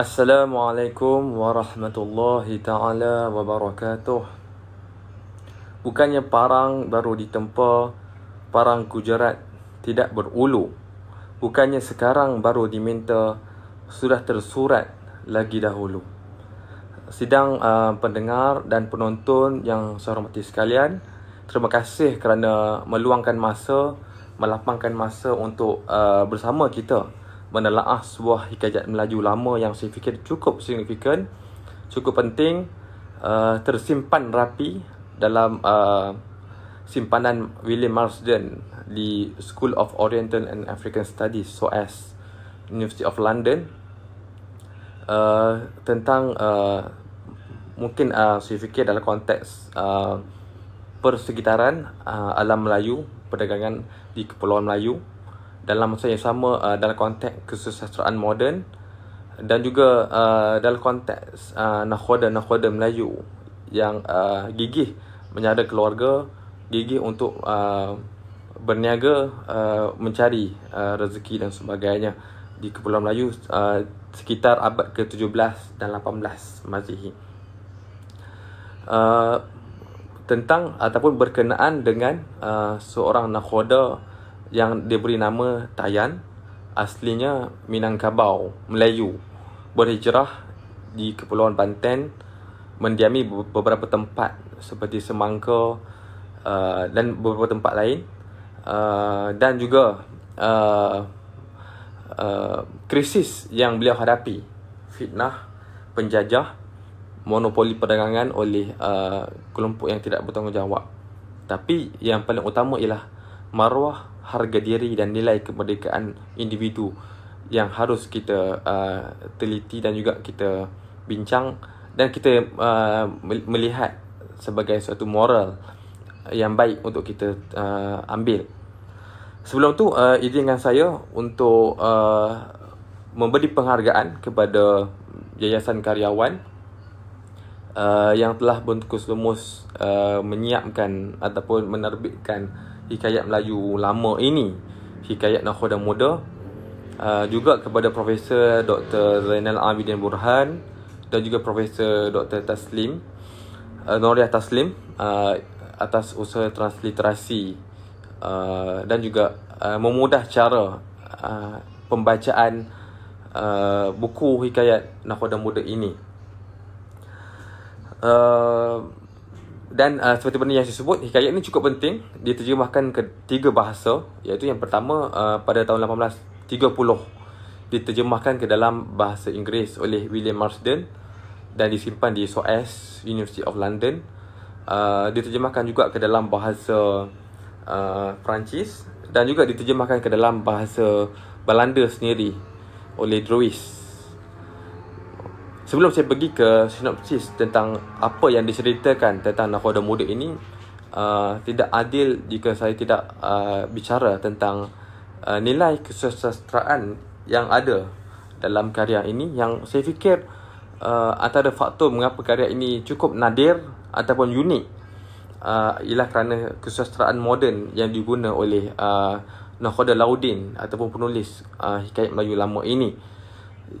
Assalamualaikum warahmatullahi taala wabarakatuh. Bukannya parang baru ditempa, parang Gujarat tidak berulu. Bukannya sekarang baru diminta, sudah tersurat lagi dahulu. Sidang uh, pendengar dan penonton yang saya hormati sekalian, terima kasih kerana meluangkan masa, melapangkan masa untuk uh, bersama kita menelaah sebuah hikayat Melayu lama yang saya fikir cukup signifikan, cukup penting, uh, tersimpan rapi dalam uh, simpanan William Marsden di School of Oriental and African Studies, SOAS, University of London uh, tentang uh, mungkin uh, saya fikir dalam konteks uh, persekitaran uh, alam Melayu, perdagangan di Kepulauan Melayu dalam masa yang sama uh, dalam konteks kesusasteraan moden dan juga uh, dalam konteks uh, nakhoda-nakhoda Melayu yang uh, gigih menyada keluarga, gigih untuk uh, berniaga, uh, mencari uh, rezeki dan sebagainya di Kepulauan Melayu uh, sekitar abad ke-17 dan 18 Masihi. Uh, tentang ataupun berkenaan dengan uh, seorang nakhoda yang diberi nama Tayan aslinya Minangkabau, Melayu berhijrah di Kepulauan Banten mendiami beberapa tempat seperti Semangka uh, dan beberapa tempat lain uh, dan juga uh, uh, krisis yang beliau hadapi fitnah penjajah monopoli perdagangan oleh uh, kelompok yang tidak bertanggungjawab tapi yang paling utama ialah marwah harga diri dan nilai kemerdekaan individu yang harus kita uh, teliti dan juga kita bincang dan kita uh, melihat sebagai suatu moral yang baik untuk kita uh, ambil. Sebelum tu uh, dengan saya untuk uh, memberi penghargaan kepada Yayasan Karyawan uh, yang telah Bentukus Lumus uh, menyiapkan ataupun menerbitkan hikayat Melayu lama ini hikayat nakhoda muda uh, juga kepada Profesor Dr. Zainal Abidin Burhan dan juga Profesor Dr. Taslim uh, Noriah Taslim uh, atas usaha transliterasi uh, dan juga uh, memudah cara uh, pembacaan uh, buku hikayat nakhoda muda ini uh, dan uh, seperti benda yang saya sebut, hikayat ini cukup penting. Dia terjemahkan ke tiga bahasa, iaitu yang pertama uh, pada tahun 1830. Diterjemahkan ke dalam bahasa Inggeris oleh William Marsden dan disimpan di SOS, University of London. Uh, diterjemahkan juga ke dalam bahasa uh, Perancis dan juga diterjemahkan ke dalam bahasa Belanda sendiri oleh Drewis sebelum saya pergi ke sinopsis tentang apa yang diceritakan tentang nakoda muda ini uh, tidak adil jika saya tidak uh, bicara tentang uh, nilai kesusasteraan yang ada dalam karya ini yang saya fikir uh, antara faktor mengapa karya ini cukup nadir ataupun unik uh, ialah kerana kesusasteraan moden yang diguna oleh uh, Nakoda Laudin ataupun penulis uh, hikayat Melayu lama ini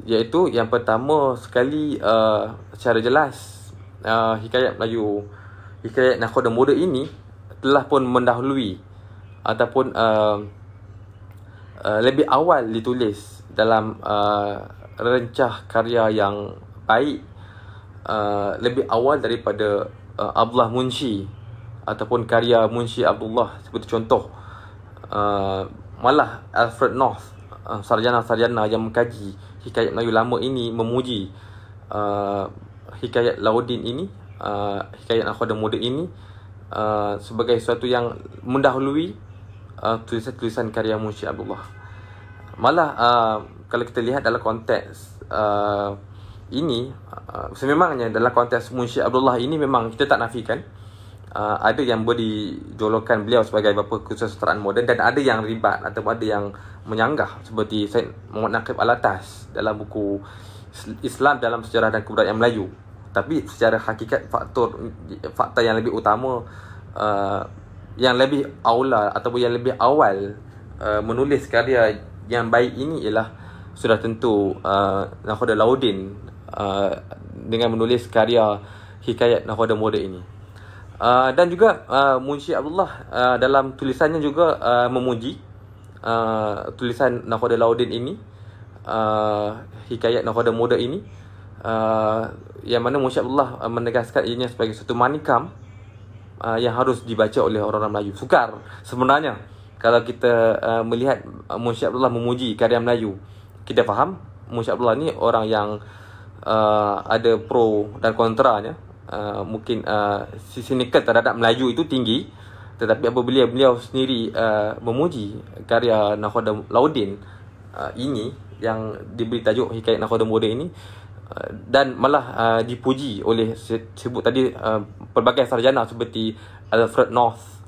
iaitu yang pertama sekali uh, secara jelas uh, hikayat Melayu hikayat nakoda muda ini telah pun mendahului ataupun uh, uh, lebih awal ditulis dalam uh, rencah karya yang baik uh, lebih awal daripada uh, Abdullah Munshi ataupun karya Munshi Abdullah seperti contoh uh, malah Alfred North uh, sarjana-sarjana yang mengkaji hikayat Melayu lama ini memuji uh, hikayat Laudin ini, uh, hikayat Al-Khadar Muda ini uh, sebagai sesuatu yang mendahului uh, tulisan-tulisan karya Munshi Abdullah. Malah uh, kalau kita lihat dalam konteks uh, ini, uh, sememangnya dalam konteks Munshi Abdullah ini memang kita tak nafikan uh, ada yang boleh dijolokkan beliau sebagai bapa kesusasteraan moden dan ada yang ribat atau ada yang menyanggah seperti Said Muhammad Naqib Al-Atas dalam buku Islam dalam sejarah dan kebudayaan Melayu. Tapi secara hakikat faktor fakta yang lebih utama uh, yang lebih awal ataupun yang lebih awal uh, menulis karya yang baik ini ialah sudah tentu uh, Nahoda Laudin uh, dengan menulis karya Hikayat Nakhoda Muda ini. Ah, dan juga uh, Munshi Abdullah uh, dalam tulisannya juga uh, memuji uh, tulisan Nakoda Laudin ini uh, hikayat Nakoda Muda ini uh, yang mana Munshi Abdullah uh, menegaskan ianya sebagai satu manikam uh, yang harus dibaca oleh orang-orang Melayu sukar sebenarnya kalau kita uh, melihat uh, Munshi Abdullah memuji karya Melayu kita faham Munshi Abdullah ni orang yang uh, ada pro dan kontranya Ah, mungkin uh, nekat terhadap Melayu itu tinggi tetapi apabila beliau sendiri uh, memuji karya Nahoda Laudin uh, ini yang diberi tajuk Hikayat Nahoda Muda ini dan malah uh, dipuji oleh sebut tadi uh, pelbagai sarjana seperti Alfred North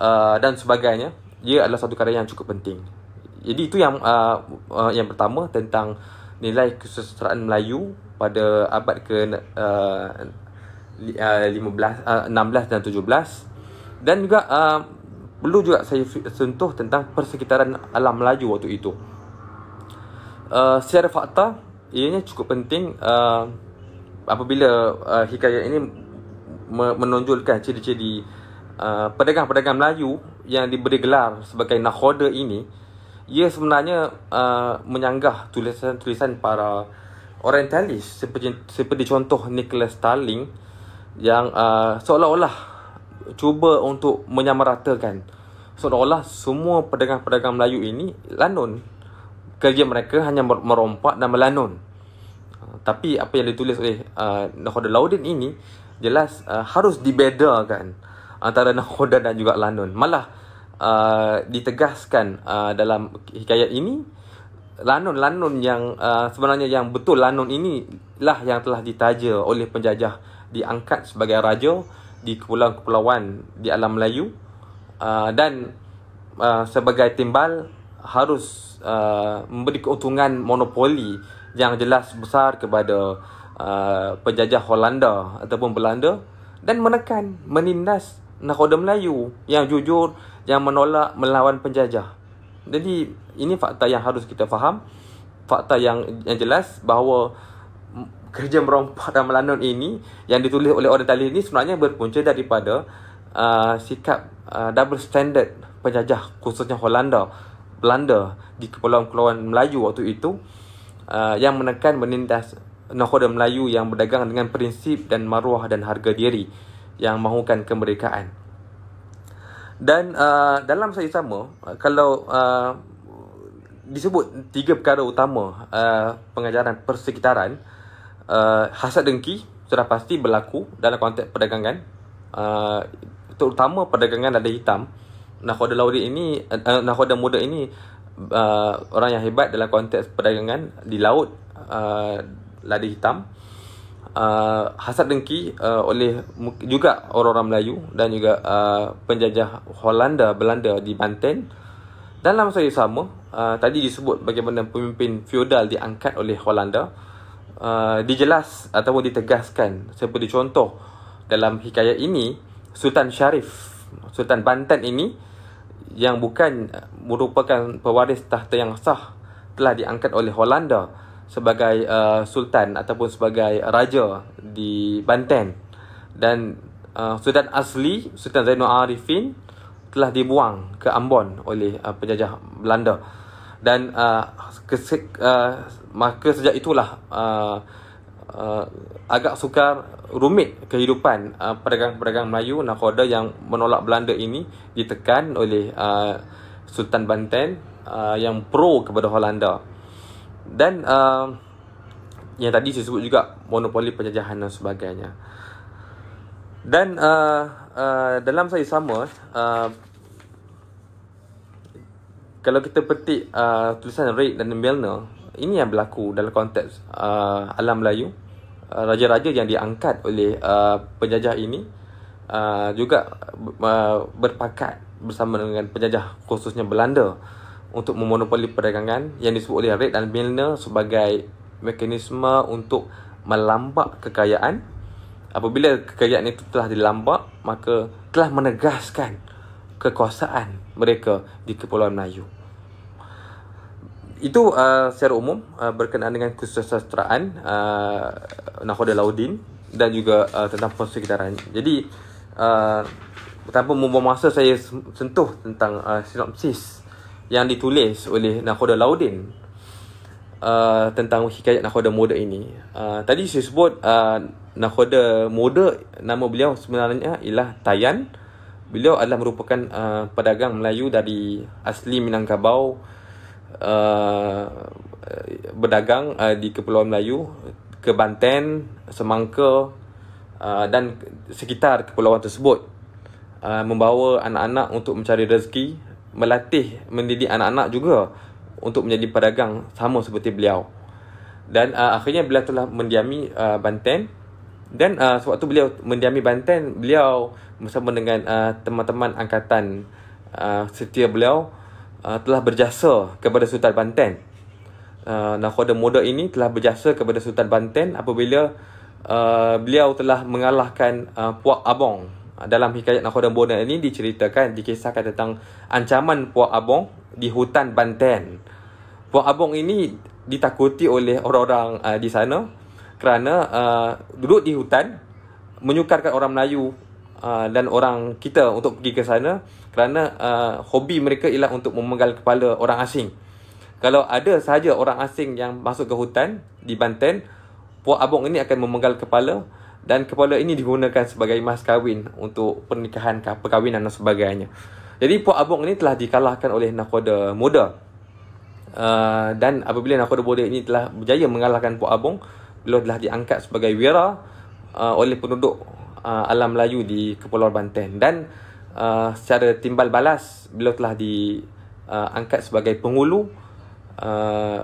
uh, dan sebagainya ia adalah satu karya yang cukup penting. Jadi itu yang uh, uh, yang pertama tentang nilai kesusasteraan Melayu pada abad ke uh, 15, uh, 16 dan 17 dan juga uh, perlu juga saya sentuh tentang persekitaran alam Melayu waktu itu uh, secara fakta ianya cukup penting uh, apabila uh, hikayat ini menonjolkan ciri-ciri uh, pedagang-pedagang Melayu yang diberi gelar sebagai nakhoda ini ia sebenarnya uh, menyanggah tulisan-tulisan para orientalis seperti, seperti contoh Nicholas Starling uh, yang uh, seolah-olah cuba untuk menyamaratakan seolah-olah semua pedagang-pedagang Melayu ini lanun kerja mereka hanya merompak dan melanun uh, tapi apa yang ditulis oleh uh, Nahoda Laudin ini jelas uh, harus dibedakan antara Nahoda dan juga lanun malah uh, ditegaskan uh, dalam hikayat ini lanun-lanun yang uh, sebenarnya yang betul lanun ini lah yang telah ditaja oleh penjajah diangkat sebagai raja di kepulauan-kepulauan di alam Melayu uh, dan uh, sebagai timbal harus uh, memberi keuntungan monopoli yang jelas besar kepada uh, penjajah Holanda ataupun Belanda dan menekan, menindas nakoda Melayu yang jujur yang menolak melawan penjajah. Jadi ini fakta yang harus kita faham, fakta yang yang jelas bahawa kerja merompak dan melanun ini yang ditulis oleh orang Itali ini sebenarnya berpunca daripada uh, sikap uh, double standard penjajah khususnya Holanda Belanda di Kepulauan Kepulauan Melayu waktu itu uh, yang menekan menindas nakoda Melayu yang berdagang dengan prinsip dan maruah dan harga diri yang mahukan kemerdekaan. Dan uh, dalam saya sama uh, kalau uh, disebut tiga perkara utama uh, pengajaran persekitaran uh, uh, eh, hasad dengki sudah pasti berlaku dalam konteks perdagangan uh, terutama perdagangan ada hitam nakoda lauri ini uh, nakoda muda ini uh, orang yang hebat dalam konteks perdagangan di laut uh, ada hitam uh, hasad dengki uh, oleh juga orang-orang Melayu dan juga uh, penjajah Holanda Belanda di Banten dalam masa yang sama uh, tadi disebut bagaimana pemimpin feudal diangkat oleh Holanda uh, dijelas ataupun ditegaskan seperti contoh dalam hikayat ini Sultan Syarif Sultan Bantan ini yang bukan uh, merupakan pewaris tahta yang sah telah diangkat oleh Holanda sebagai uh, sultan ataupun sebagai raja di Banten dan uh, sultan asli Sultan Zainul Arifin telah dibuang ke Ambon oleh uh, penjajah Belanda dan uh, kesek, uh, maka sejak itulah uh, uh, agak sukar rumit kehidupan uh, pedagang-pedagang Melayu nakoda yang menolak Belanda ini ditekan oleh uh, Sultan Banten uh, yang pro kepada Holanda dan uh, yang tadi disebut juga monopoli penjajahan dan sebagainya dan uh, uh, dalam saya sama uh, kalau kita petik uh, tulisan Reid dan Milner, ini yang berlaku dalam konteks uh, alam Melayu. Uh, raja-raja yang diangkat oleh uh, penjajah ini uh, juga uh, berpakat bersama dengan penjajah khususnya Belanda untuk memonopoli perdagangan yang disebut oleh Reid dan Milner sebagai mekanisme untuk melambak kekayaan. Apabila kekayaan itu telah dilambak, maka telah menegaskan kekuasaan mereka di Kepulauan Melayu itu uh, secara umum uh, berkenaan dengan kesusasteraan uh, Nahoda Laudin dan juga uh, tentang persekitaran. Jadi uh, tanpa membawa masa saya sentuh tentang uh, sinopsis yang ditulis oleh Nahoda Laudin uh, tentang hikayat Nahoda Muda ini. Uh, tadi saya sebut uh, Nahoda Muda nama beliau sebenarnya ialah Tayan. Beliau adalah merupakan uh, pedagang Melayu dari asli Minangkabau. Kabau Uh, berdagang uh, di Kepulauan Melayu, ke Banten, Semangka uh, dan sekitar kepulauan tersebut. Uh, membawa anak-anak untuk mencari rezeki, melatih mendidik anak-anak juga untuk menjadi pedagang sama seperti beliau. Dan uh, akhirnya beliau telah mendiami uh, Banten dan uh, sewaktu beliau mendiami Banten, beliau bersama dengan uh, teman-teman angkatan uh, setia beliau uh, Ah, telah berjasa kepada Sultan Banten. Uh, ah, nakhoda muda ini telah berjasa kepada Sultan Banten apabila uh, beliau telah mengalahkan uh, Puak Abong. Dalam hikayat Nakhoda Muda ini diceritakan, dikisahkan tentang ancaman Puak Abong di hutan Banten. Puak Abong ini ditakuti oleh orang-orang uh, di sana kerana uh, duduk di hutan menyukarkan orang Melayu uh, dan orang kita untuk pergi ke sana kerana uh, hobi mereka ialah untuk memenggal kepala orang asing. Kalau ada sahaja orang asing yang masuk ke hutan di Banten, puak abong ini akan memenggal kepala dan kepala ini digunakan sebagai mas kahwin untuk pernikahan, perkahwinan dan sebagainya. Jadi puak abong ini telah dikalahkan oleh nakoda muda. Uh, dan apabila nakoda muda ini telah berjaya mengalahkan puak abong, beliau telah diangkat sebagai wira uh, oleh penduduk uh, alam Melayu di Kepulauan Banten. Dan uh, secara timbal balas beliau telah diangkat uh, sebagai penghulu uh,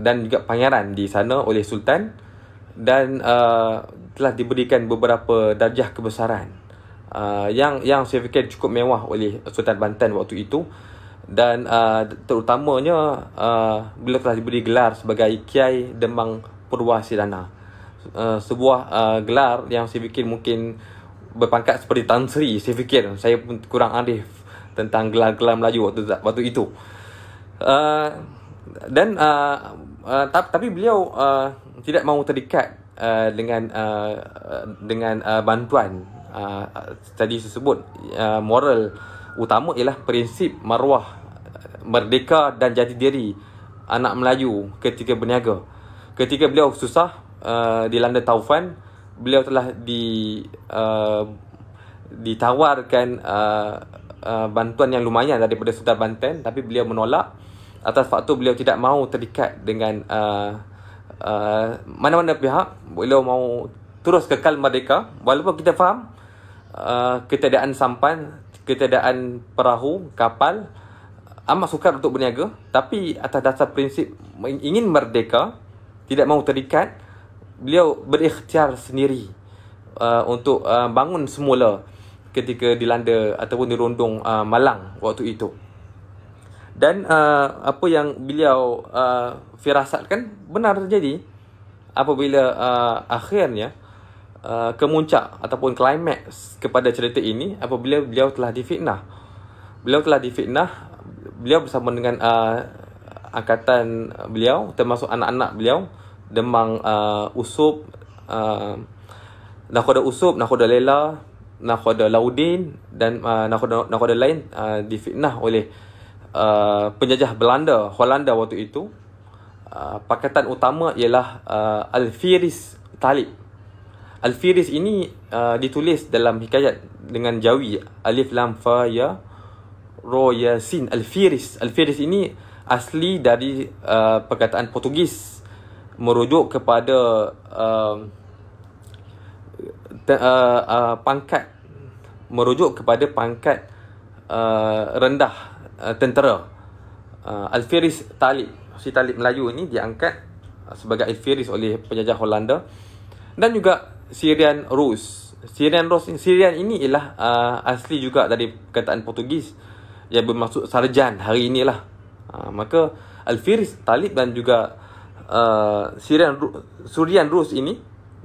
dan juga pangeran di sana oleh sultan dan uh, telah diberikan beberapa darjah kebesaran uh, yang yang fikir cukup mewah oleh sultan Banten waktu itu dan uh, terutamanya uh, beliau telah diberi gelar sebagai kiai demang purwa uh, sebuah uh, gelar yang saya fikir mungkin berpangkat seperti Tan Sri Saya fikir saya pun kurang arif tentang gelar-gelar Melayu waktu, waktu itu uh, Dan uh, uh, tapi beliau uh, tidak mahu terdekat uh, dengan uh, dengan uh, bantuan uh, tadi tersebut uh, Moral utama ialah prinsip maruah merdeka dan jati diri anak Melayu ketika berniaga Ketika beliau susah uh, di landa taufan, uh, beliau telah di uh, ditawarkan uh, uh, bantuan yang lumayan daripada Sultan Banten tapi beliau menolak atas faktor beliau tidak mahu terikat dengan uh, uh, mana-mana pihak beliau mahu terus kekal merdeka walaupun kita faham uh, ketiadaan sampan ketidakan perahu kapal amat sukar untuk berniaga tapi atas dasar prinsip ingin merdeka tidak mahu terikat beliau berikhtiar sendiri uh, untuk uh, bangun semula ketika dilanda ataupun dirundung uh, Malang waktu itu. Dan uh, apa yang beliau uh, firasatkan benar terjadi apabila uh, akhirnya uh, kemuncak ataupun klimaks kepada cerita ini apabila beliau telah difitnah. Beliau telah difitnah, beliau bersama dengan uh, angkatan beliau termasuk anak-anak beliau Demang uh, Usup uh, ada Usup, nak ada Lela nak ada Laudin Dan uh, Nakoda, Nakoda lain uh, Difitnah oleh uh, Penjajah Belanda, Holanda waktu itu uh, Pakatan utama Ialah uh, al Talib Alfiris ini uh, ditulis dalam hikayat dengan Jawi Alif Lam Fa Ya Ro Ya Sin Alfiris, Alfiris ini asli dari uh, perkataan Portugis merujuk kepada uh, uh, uh, pangkat merujuk kepada pangkat uh, rendah uh, tentera uh, Alfiris Talib si Talib Melayu ini diangkat uh, sebagai Alfiris oleh penjajah Holanda dan juga Syrian Rus Syrian Rus Syrian ini ialah uh, asli juga dari perkataan Portugis yang bermaksud sarjan hari inilah uh, maka Alfiris Talib dan juga Eh, Sirian Ru- Surian Rus ini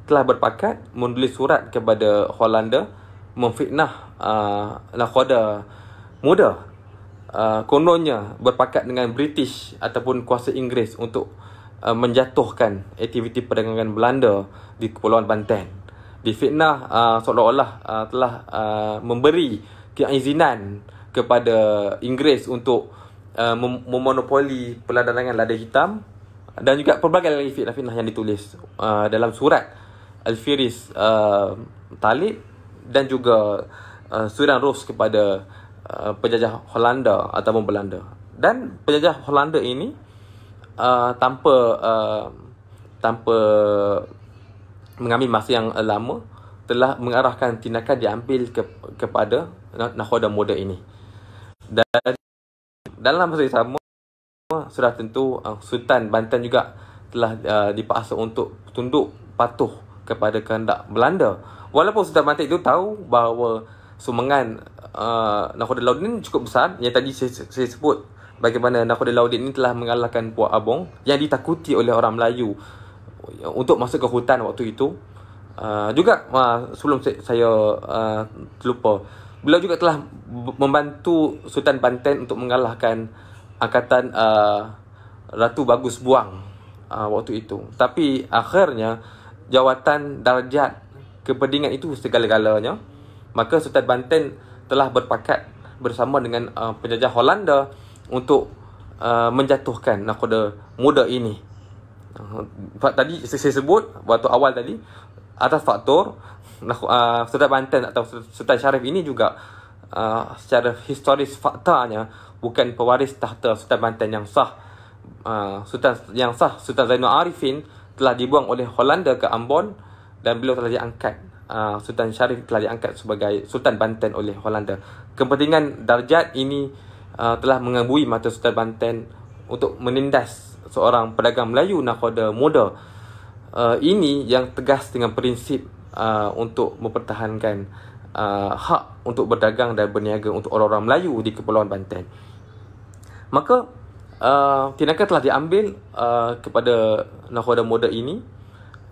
telah berpakat menulis surat kepada Hollanda memfitnah uh, eh, nakhoda muda uh, kononnya berpakat dengan British ataupun kuasa Inggeris untuk uh, menjatuhkan aktiviti perdagangan Belanda di Kepulauan Banten. Difitnah uh, seolah-olah uh, telah uh, memberi keizinan kepada Inggeris untuk uh, mem- memonopoli peladangan lada hitam dan juga pelbagai lagi fitnah-fitnah yang ditulis uh, dalam surat Al-Firis uh, Talib dan juga uh, surat Rus kepada uh, penjajah Holanda atau Belanda. Dan penjajah Holanda ini uh, tanpa uh, tanpa mengambil masa yang lama telah mengarahkan tindakan diambil ke, kepada nahoda muda ini. Dan dalam masa yang sama, sudah tentu uh, Sultan Banten juga telah uh, dipaksa untuk tunduk patuh kepada kehendak Belanda. Walaupun Sultan Banten itu tahu bahawa sumbangan uh, Nakhoda Laudin cukup besar yang tadi saya, saya sebut bagaimana Nakhoda Laudin ini telah mengalahkan Puak Abong yang ditakuti oleh orang Melayu untuk masuk ke hutan waktu itu. Uh, juga uh, sebelum saya uh, terlupa, beliau juga telah membantu Sultan Banten untuk mengalahkan angkatan uh, Ratu Bagus buang uh, waktu itu. Tapi akhirnya jawatan darjat kepedingan itu segala-galanya, maka Sultan Banten telah berpakat bersama dengan uh, penjajah Holanda untuk uh, menjatuhkan nakoda muda ini. Uh, tadi saya sebut waktu awal tadi atas faktor uh, Sultan Banten atau Sultan Syarif ini juga uh, secara historis faktanya bukan pewaris tahta Sultan Banten yang sah uh, Sultan yang sah Sultan Zainul Arifin telah dibuang oleh Holanda ke Ambon dan beliau telah diangkat uh, Sultan Syarif telah diangkat sebagai Sultan Banten oleh Holanda. Kepentingan darjat ini uh, telah mengabui mata Sultan Banten untuk menindas seorang pedagang Melayu nakoda muda. Uh, ini yang tegas dengan prinsip uh, untuk mempertahankan uh, hak untuk berdagang dan berniaga untuk orang-orang Melayu di Kepulauan Banten maka uh, tindakan telah diambil uh, kepada nahoda muda ini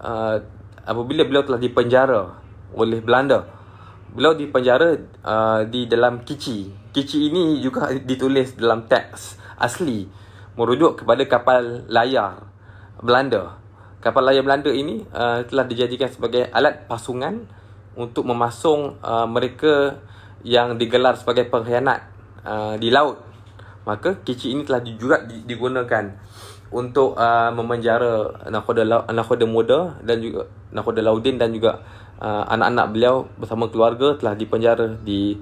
uh, apabila beliau telah dipenjara oleh Belanda beliau dipenjara uh, di dalam kici kici ini juga ditulis dalam teks asli merujuk kepada kapal layar Belanda kapal layar Belanda ini uh, telah dijadikan sebagai alat pasungan untuk memasung uh, mereka yang digelar sebagai pengkhianat uh, di laut maka kecil ini telah juga digunakan untuk uh, memenjara nakoda nakoda muda dan juga nakoda laudin dan juga uh, anak-anak beliau bersama keluarga telah dipenjara di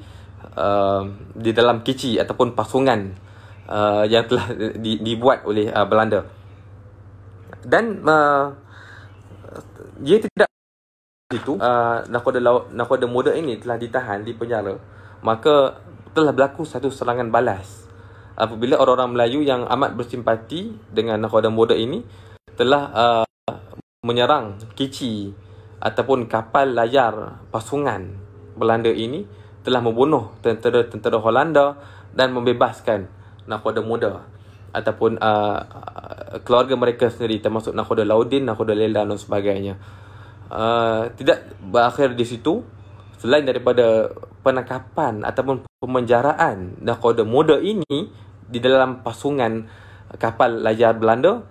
uh, di dalam kecil ataupun pasungan uh, yang telah di, dibuat oleh uh, Belanda dan uh, ia tidak itu uh, nakoda laut, nakoda muda ini telah ditahan di penjara maka telah berlaku satu serangan balas apabila orang-orang Melayu yang amat bersimpati dengan Nakhoda Boda ini telah uh, menyerang kici ataupun kapal layar pasungan Belanda ini telah membunuh tentera-tentera Holanda dan membebaskan Nakhoda Muda ataupun uh, keluarga mereka sendiri termasuk Nakhoda Laudin, Nakhoda Lela dan sebagainya. Uh, tidak berakhir di situ selain daripada penangkapan ataupun pemenjaraan Nakhoda Muda ini di dalam pasungan kapal layar Belanda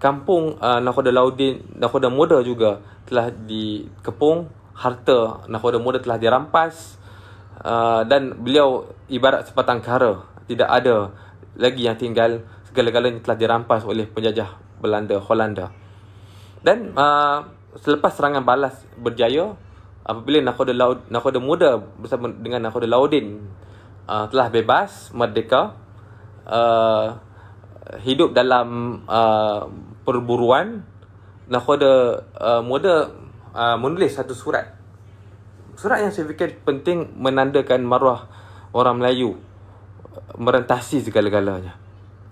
kampung uh, Nakoda Laudin Nakoda Muda juga telah dikepung harta Nakoda Muda telah dirampas uh, dan beliau ibarat sepatang kara tidak ada lagi yang tinggal segala-galanya telah dirampas oleh penjajah Belanda Holanda dan uh, selepas serangan balas berjaya apabila Nakoda Laud Nakoda Muda bersama dengan Nakoda Laudin uh, telah bebas merdeka uh, hidup dalam uh, perburuan nakhoda uh, muda uh, menulis satu surat surat yang saya fikir penting menandakan maruah orang Melayu merentasi segala-galanya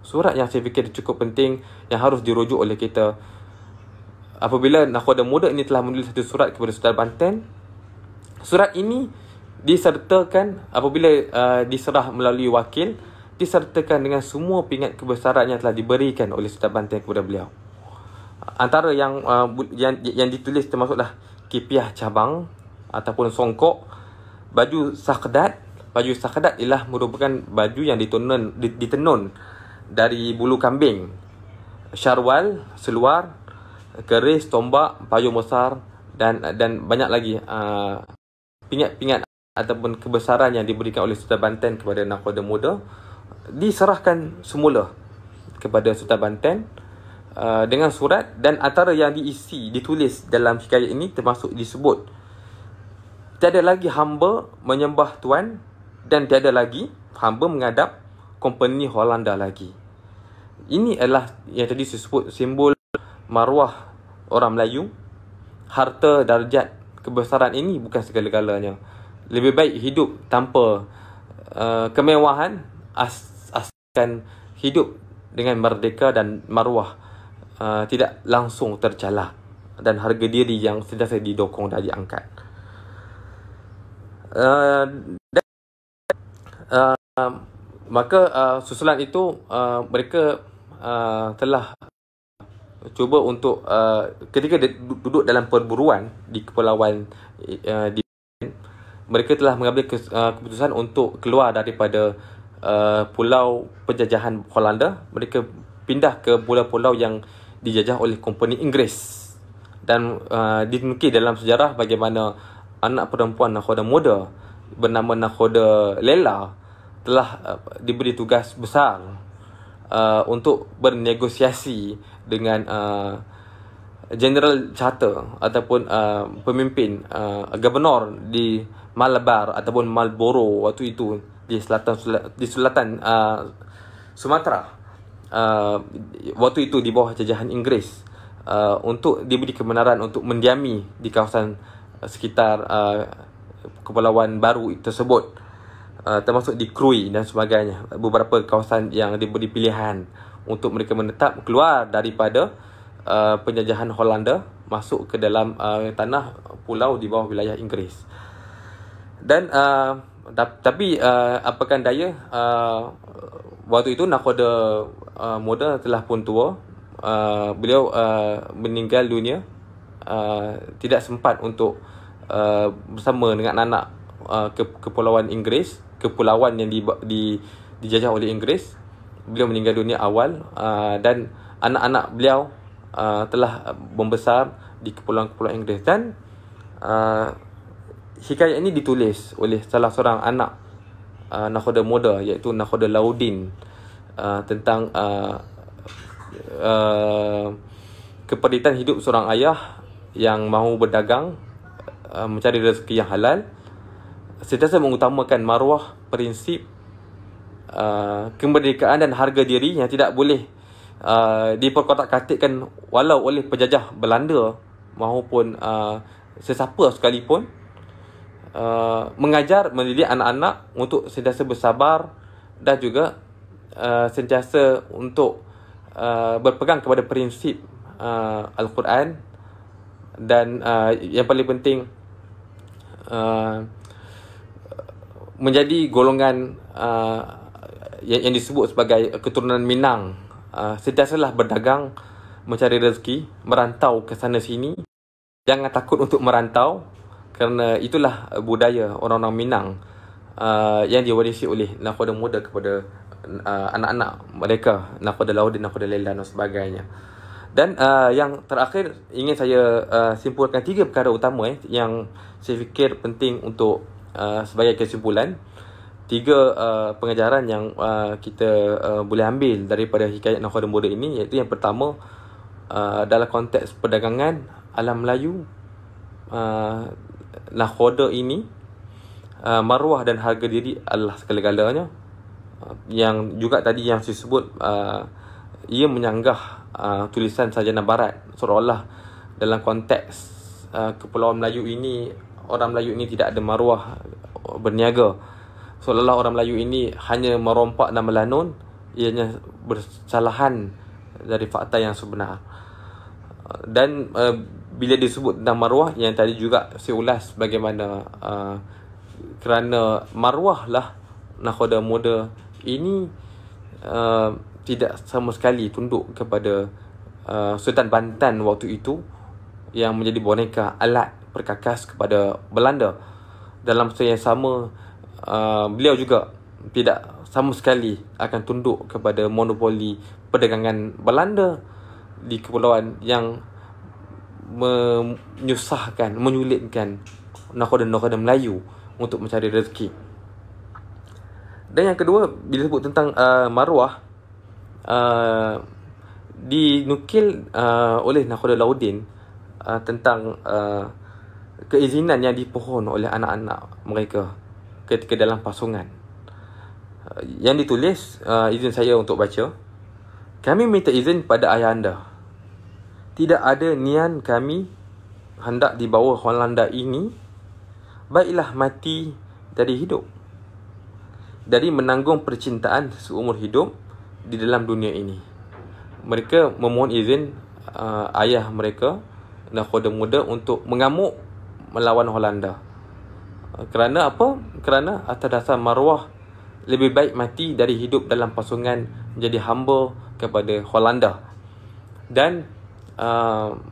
surat yang saya fikir cukup penting yang harus dirujuk oleh kita apabila nakhoda muda ini telah menulis satu surat kepada Sultan Banten surat ini disertakan apabila uh, diserah melalui wakil disertakan dengan semua pingat kebesaran yang telah diberikan oleh Sultan Banten kepada beliau. Antara yang uh, yang, yang ditulis termasuklah kipiah cabang ataupun songkok, baju sakdat. Baju sakdat ialah merupakan baju yang ditenun, ditenun dari bulu kambing. Syarwal, seluar, keris, tombak, payung besar dan dan banyak lagi uh, pingat-pingat uh, ataupun kebesaran yang diberikan oleh Sultan Banten kepada nakoda muda diserahkan semula kepada Sultan Banten uh, dengan surat dan antara yang diisi ditulis dalam hikayat ini termasuk disebut tiada lagi hamba menyembah tuan dan tiada lagi hamba menghadap company Hollanda lagi ini adalah yang tadi disebut simbol maruah orang Melayu harta darjat kebesaran ini bukan segala-galanya lebih baik hidup tanpa uh, kemewahan Asaskan hidup dengan merdeka dan maruah uh, tidak langsung tercalah dan harga diri yang sentiasa didokong dan diangkat. Uh, uh, maka uh, susulan itu uh, mereka uh, telah cuba untuk uh, ketika duduk dalam perburuan di kepulauan uh, di mereka telah mengambil uh, keputusan untuk keluar daripada uh, pulau penjajahan Holanda mereka pindah ke pulau-pulau yang dijajah oleh company Inggeris dan uh, dinukir dalam sejarah bagaimana anak perempuan nakhoda muda bernama nakhoda Lela telah uh, diberi tugas besar uh, untuk bernegosiasi dengan uh, General Charter ataupun uh, pemimpin uh, gubernur di Malabar ataupun Malboro waktu itu di selatan di selatan uh, Sumatera uh, waktu itu di bawah jajahan Inggeris uh, untuk diberi kebenaran untuk mendiami di kawasan uh, sekitar uh, kepulauan baru tersebut uh, termasuk di Krui dan sebagainya beberapa kawasan yang diberi pilihan untuk mereka menetap keluar daripada uh, penjajahan Holanda masuk ke dalam uh, tanah pulau di bawah wilayah Inggeris dan uh, ta- tapi uh, apakan daya uh, waktu itu nakoda uh, muda telah pun tua uh, beliau uh, meninggal dunia uh, tidak sempat untuk uh, bersama dengan anak uh, ke kepulauan Inggeris kepulauan yang di, di dijajah oleh Inggeris beliau meninggal dunia awal uh, dan anak-anak beliau uh, telah membesar di kepulauan-kepulauan Inggeris dan uh, hikayat ini ditulis oleh salah seorang anak uh, nakhoda muda iaitu nakhoda Laudin uh, tentang uh, uh, keperitan hidup seorang ayah yang mahu berdagang uh, mencari rezeki yang halal sentiasa mengutamakan maruah prinsip uh, kemerdekaan dan harga diri yang tidak boleh uh, diperkotak-katikkan walau oleh penjajah Belanda maupun uh, sesiapa sekalipun Eh, mengajar mendidik anak-anak untuk sentiasa bersabar dan juga uh, sentiasa untuk uh, berpegang kepada prinsip uh, Al-Quran dan uh, yang paling penting uh, menjadi golongan uh, yang, yang disebut sebagai keturunan Minang uh, sentiasalah berdagang mencari rezeki merantau ke sana sini jangan takut untuk merantau kerana itulah eh, budaya orang-orang Minang uh, yang diwarisi oleh nakoda muda kepada uh, anak-anak mereka nakoda Laudin, nakoda Lela dan sebagainya dan uh, yang terakhir ingin saya uh, simpulkan tiga perkara utama eh, yang saya fikir penting untuk uh, sebagai kesimpulan tiga uh, pengajaran yang uh, kita uh, boleh ambil daripada hikayat nakoda muda ini iaitu yang pertama uh, dalam konteks perdagangan alam Melayu uh, nahoda ini uh, maruah dan harga diri adalah segala-galanya uh, yang juga tadi yang saya sebut uh, ia menyanggah uh, tulisan sajana barat seolah-olah dalam konteks uh, kepulauan Melayu ini orang Melayu ini tidak ada maruah berniaga seolah-olah orang Melayu ini hanya merompak dan melanun ianya bersalahan dari fakta yang sebenar dan uh, bila dia sebut tentang maruah yang tadi juga saya ulas bagaimana uh, kerana maruah lah nakhoda muda ini uh, tidak sama sekali tunduk kepada uh, Sultan Bantan waktu itu yang menjadi boneka alat perkakas kepada Belanda dalam masa yang sama uh, beliau juga tidak sama sekali akan tunduk kepada monopoli perdagangan Belanda di kepulauan yang menyusahkan, menyulitkan nakoda-nakoda Melayu untuk mencari rezeki. Dan yang kedua, bila sebut tentang uh, maruah, uh, dinukil uh, oleh nakoda Laudin uh, tentang uh, keizinan yang dipohon oleh anak-anak mereka ketika dalam pasungan. Uh, yang ditulis, uh, izin saya untuk baca, kami minta izin pada ayah anda tidak ada nian kami hendak dibawa Hollanda ini, baiklah mati dari hidup. Dari menanggung percintaan seumur hidup di dalam dunia ini. Mereka memohon izin uh, ayah mereka dan kode muda untuk mengamuk melawan Hollanda. Uh, kerana apa? Kerana atas dasar maruah lebih baik mati dari hidup dalam pasungan menjadi hamba kepada Hollanda. Dan Ehm,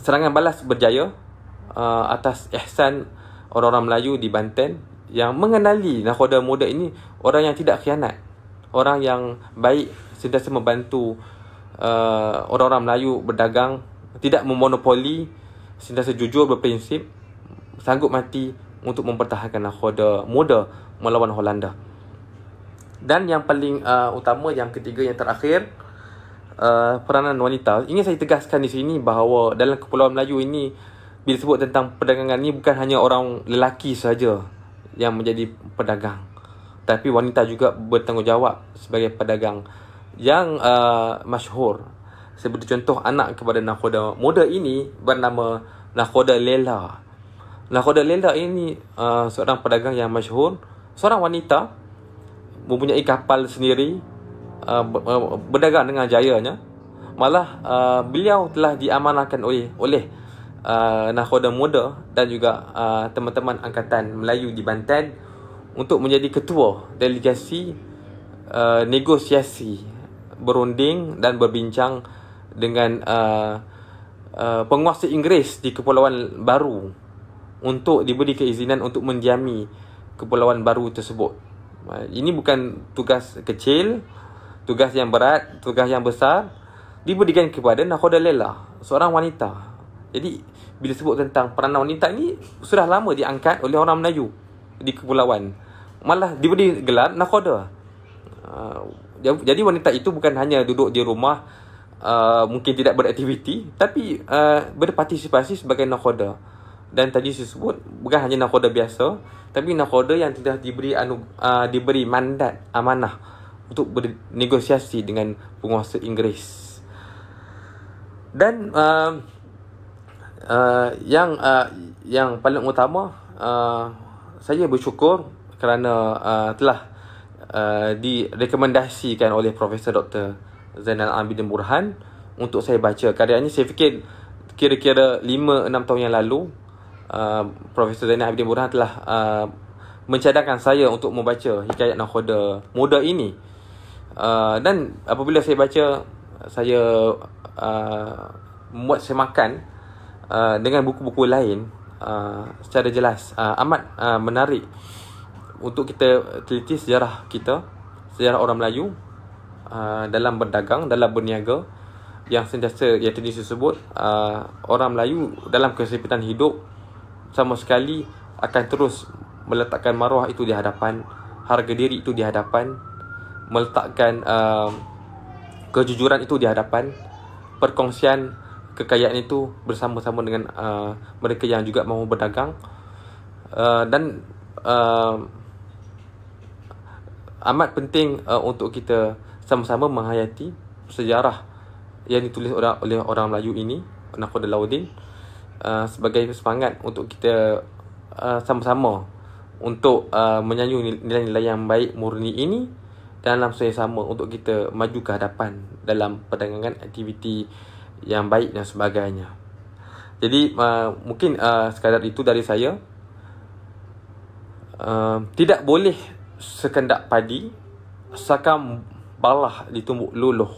serangan balas berjaya uh, atas ihsan orang-orang Melayu di Banten yang mengenali nakoda muda ini orang yang tidak khianat orang yang baik sentiasa membantu uh, orang-orang Melayu berdagang tidak memonopoli sentiasa jujur berprinsip sanggup mati untuk mempertahankan nakoda muda melawan Holanda dan yang paling uh, utama yang ketiga yang terakhir uh, peranan wanita. Ingin saya tegaskan di sini bahawa dalam Kepulauan Melayu ini bila sebut tentang perdagangan ini bukan hanya orang lelaki saja yang menjadi pedagang. Tapi wanita juga bertanggungjawab sebagai pedagang yang uh, masyhur. Seperti contoh anak kepada nakoda muda ini bernama nakoda Lela. Nakoda Lela ini uh, seorang pedagang yang masyhur, seorang wanita mempunyai kapal sendiri Uh, uh, berdagang dengan jayanya malah uh, beliau telah diamanahkan oleh oleh uh, nahkoda muda dan juga uh, teman-teman angkatan Melayu di Banten untuk menjadi ketua delegasi uh, negosiasi berunding dan berbincang dengan uh, uh, penguasa Inggeris di Kepulauan Baru untuk diberi keizinan untuk mendiami Kepulauan Baru tersebut. Uh, ini bukan tugas kecil tugas yang berat, tugas yang besar diberikan kepada nakoda Lela, seorang wanita. Jadi bila sebut tentang peranan wanita ni sudah lama diangkat oleh orang Melayu di kepulauan. Malah diberi gelar nakoda. Uh, jadi wanita itu bukan hanya duduk di rumah uh, mungkin tidak beraktiviti tapi uh, berpartisipasi sebagai nakoda. Dan tadi saya sebut bukan hanya nakoda biasa tapi nakoda yang telah diberi anu, uh, diberi mandat amanah untuk bernegosiasi dengan penguasa Inggeris. Dan uh, uh, yang uh, yang paling utama uh, saya bersyukur kerana uh, telah uh, direkomendasikan oleh Profesor Dr. Zainal Abidin Burhan untuk saya baca karyanya saya fikir kira-kira 5 6 tahun yang lalu uh, Profesor Zainal Abidin Burhan telah uh, mencadangkan saya untuk membaca Hikayat Nahoda muda ini uh, Ah, dan apabila saya baca saya uh, muat semakan uh, ah, dengan buku-buku lain uh, secara jelas uh, amat uh, menarik untuk kita teliti sejarah kita sejarah orang Melayu uh, dalam berdagang dalam berniaga yang sentiasa yang tadi disebut uh, orang Melayu dalam kesempitan hidup sama sekali akan terus meletakkan maruah itu di hadapan harga diri itu di hadapan meletakkan uh, kejujuran itu di hadapan perkongsian kekayaan itu bersama-sama dengan uh, mereka yang juga mahu berdagang uh, dan uh, amat penting uh, untuk kita sama-sama menghayati sejarah yang ditulis oleh, oleh orang Melayu ini Nakoda Laudin uh, sebagai semangat untuk kita uh, sama-sama untuk uh, menyayu nilai-nilai yang baik murni ini dan langsung yang sama untuk kita maju ke hadapan dalam perdagangan aktiviti yang baik dan sebagainya. Jadi uh, mungkin uh, sekadar itu dari saya. Uh, tidak boleh sekendak padi sakam balah ditumbuk luluh.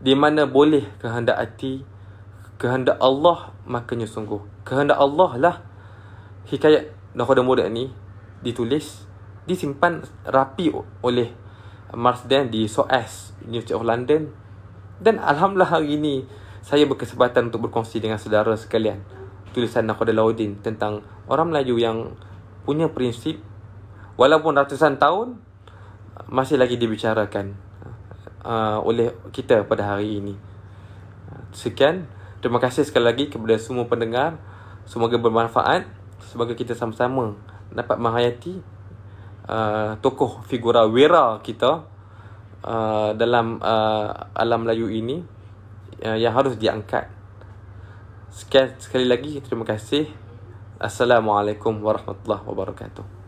Di mana boleh kehendak hati, kehendak Allah makanya sungguh. Kehendak Allah lah hikayat Nakhoda Murid ni ditulis, disimpan rapi oleh Marsden di SOAS University of London dan alhamdulillah hari ini saya berkesempatan untuk berkongsi dengan saudara sekalian tulisan Nakoda Laudin tentang orang Melayu yang punya prinsip walaupun ratusan tahun masih lagi dibicarakan uh, oleh kita pada hari ini. Sekian, terima kasih sekali lagi kepada semua pendengar. Semoga bermanfaat. Semoga kita sama-sama dapat menghayati Uh, tokoh figura Wera kita uh, dalam uh, alam Melayu ini uh, yang harus diangkat. Sekali, sekali lagi terima kasih. Assalamualaikum warahmatullahi wabarakatuh.